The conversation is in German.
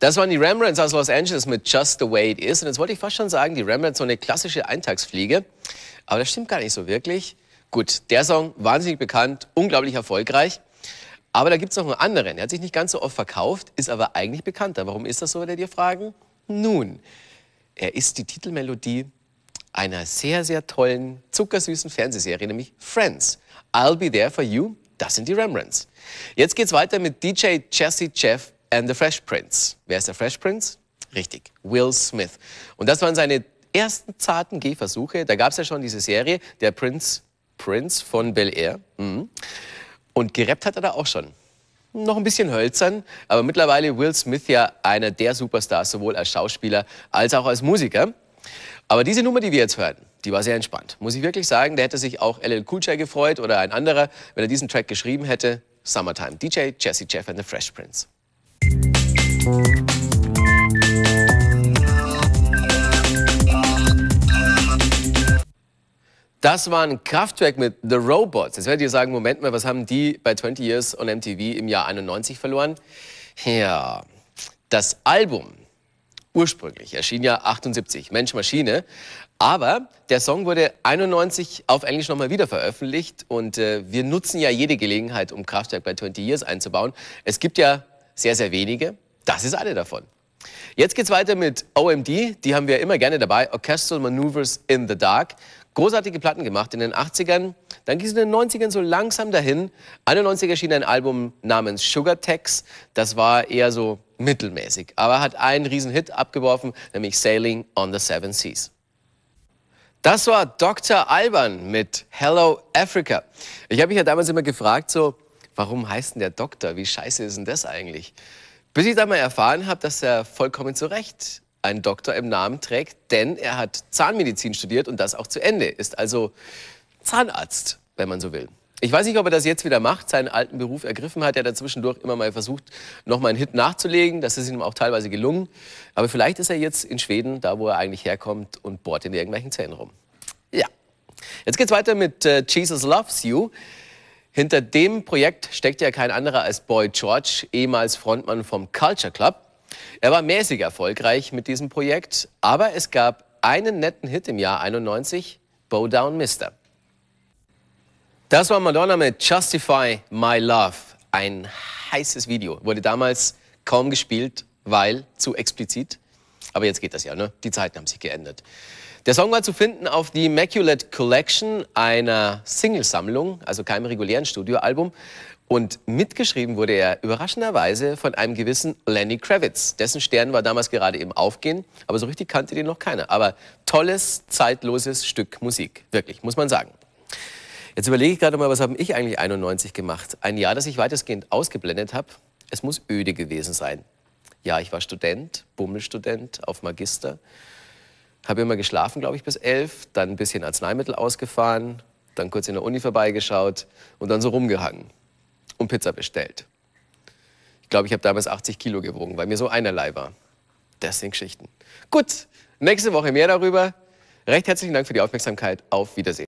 Das waren die Rembrandts aus Los Angeles mit Just the Way It Is. Und jetzt wollte ich fast schon sagen, die Rembrandts so eine klassische Eintagsfliege. Aber das stimmt gar nicht so wirklich. Gut, der Song wahnsinnig bekannt, unglaublich erfolgreich. Aber da gibt es noch einen anderen. Er hat sich nicht ganz so oft verkauft, ist aber eigentlich bekannter. Warum ist das so, werdet ihr fragen? Nun, er ist die Titelmelodie einer sehr, sehr tollen, zuckersüßen Fernsehserie, nämlich Friends. I'll be there for you. Das sind die Rembrandts. Jetzt geht's weiter mit DJ Jesse Jeff and the Fresh Prince. Wer ist der Fresh Prince? Richtig, Will Smith. Und das waren seine ersten zarten Gehversuche. Da gab es ja schon diese Serie, der Prince, Prince von Bel Air. Mhm. Und gerappt hat er da auch schon. Noch ein bisschen hölzern, aber mittlerweile Will Smith ja einer der Superstars, sowohl als Schauspieler als auch als Musiker. Aber diese Nummer, die wir jetzt hören, die war sehr entspannt. Muss ich wirklich sagen, da hätte sich auch LL Cool J gefreut oder ein anderer, wenn er diesen Track geschrieben hätte. Summertime, DJ Jesse Jeff and the Fresh Prince. Das war ein Kraftwerk mit The Robots. Jetzt werdet ihr sagen, Moment mal, was haben die bei 20 Years on MTV im Jahr 91 verloren? Ja, das Album ursprünglich erschien ja 78, Mensch Maschine, aber der Song wurde 91 auf Englisch nochmal wieder veröffentlicht und äh, wir nutzen ja jede Gelegenheit, um Kraftwerk bei 20 Years einzubauen. Es gibt ja sehr, sehr wenige, das ist eine davon. Jetzt geht's weiter mit OMD, die haben wir immer gerne dabei, Orchestral Maneuvers in the Dark. Großartige Platten gemacht in den 80ern, dann ging es in den 90ern so langsam dahin. 91 erschien ein Album namens Sugar Tax, das war eher so mittelmäßig, aber hat einen Riesenhit abgeworfen, nämlich Sailing on the Seven Seas. Das war Dr. Alban mit Hello Africa. Ich habe mich ja damals immer gefragt, so, warum heißt denn der Doktor? Wie scheiße ist denn das eigentlich? Bis ich dann mal erfahren habe, dass er vollkommen zu Recht einen Doktor im Namen trägt, denn er hat Zahnmedizin studiert und das auch zu Ende, ist also Zahnarzt, wenn man so will. Ich weiß nicht, ob er das jetzt wieder macht, seinen alten Beruf ergriffen hat. Er hat zwischendurch immer mal versucht, noch mal einen Hit nachzulegen. Das ist ihm auch teilweise gelungen. Aber vielleicht ist er jetzt in Schweden, da wo er eigentlich herkommt, und bohrt in irgendwelchen Zähnen rum. Ja. Jetzt geht's weiter mit äh, Jesus Loves You. Hinter dem Projekt steckt ja kein anderer als Boy George, ehemals Frontmann vom Culture Club. Er war mäßig erfolgreich mit diesem Projekt, aber es gab einen netten Hit im Jahr 91, Bow Down Mister. Das war Madonna mit Justify My Love. Ein heißes Video, wurde damals kaum gespielt, weil zu explizit. Aber jetzt geht das ja, ne? Die Zeiten haben sich geändert. Der Song war zu finden auf die Immaculate Collection, einer Singlesammlung, also keinem regulären Studioalbum. Und mitgeschrieben wurde er überraschenderweise von einem gewissen Lenny Kravitz. Dessen Stern war damals gerade eben aufgehen, aber so richtig kannte den noch keiner. Aber tolles, zeitloses Stück Musik. Wirklich, muss man sagen. Jetzt überlege ich gerade mal, was habe ich eigentlich 91 gemacht? Ein Jahr, das ich weitestgehend ausgeblendet habe. Es muss öde gewesen sein. Ja, ich war Student, Bummelstudent auf Magister. Habe immer geschlafen, glaube ich, bis elf, dann ein bisschen Arzneimittel ausgefahren, dann kurz in der Uni vorbeigeschaut und dann so rumgehangen und Pizza bestellt. Ich glaube, ich habe damals 80 Kilo gewogen, weil mir so einerlei war. Das sind Geschichten. Gut, nächste Woche mehr darüber. Recht herzlichen Dank für die Aufmerksamkeit. Auf Wiedersehen.